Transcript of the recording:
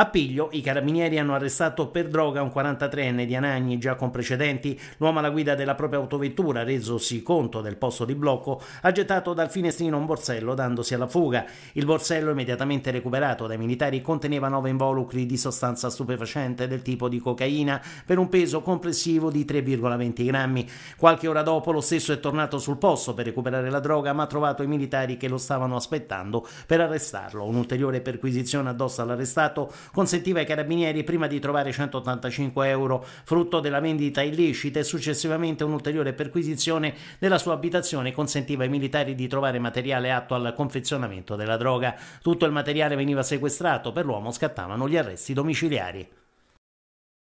A Piglio i carabinieri hanno arrestato per droga un 43enne di Anagni già con precedenti. L'uomo alla guida della propria autovettura, resosi conto del posto di blocco, ha gettato dal finestrino un borsello dandosi alla fuga. Il borsello immediatamente recuperato dai militari conteneva nove involucri di sostanza stupefacente del tipo di cocaina per un peso complessivo di 3,20 grammi. Qualche ora dopo lo stesso è tornato sul posto per recuperare la droga ma ha trovato i militari che lo stavano aspettando per arrestarlo. Un'ulteriore perquisizione addosso all'arrestato consentiva ai carabinieri prima di trovare 185 euro, frutto della vendita illecita e successivamente un'ulteriore perquisizione della sua abitazione consentiva ai militari di trovare materiale atto al confezionamento della droga. Tutto il materiale veniva sequestrato, per l'uomo scattavano gli arresti domiciliari.